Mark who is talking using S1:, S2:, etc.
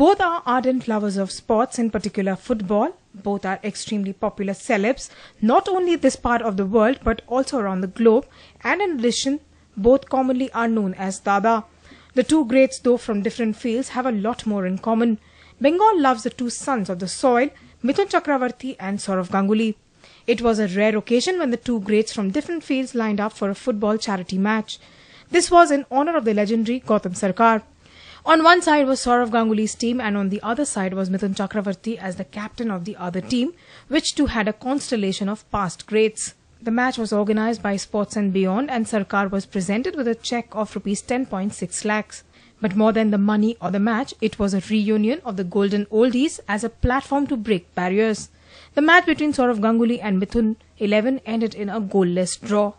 S1: Both are ardent lovers of sports, in particular football. Both are extremely popular celebs, not only this part of the world but also around the globe. And in addition, both commonly are known as Dada. The two greats, though from different fields, have a lot more in common. Bengal loves the two sons of the soil, Mithun Chakravarti and Saurav Ganguly. It was a rare occasion when the two greats from different fields lined up for a football charity match. This was in honor of the legendary Gautam Sarkar. On one side was Saurav Ganguly's team, and on the other side was Mithun Chakravarti as the captain of the other team, which too had a constellation of past greats. The match was organized by Sports and Beyond, and Sarkar was presented with a check of rupees 10.6 lakhs. But more than the money or the match, it was a reunion of the golden oldies as a platform to break barriers. The match between Saurav Ganguly and Mithun 11 ended in a goalless draw.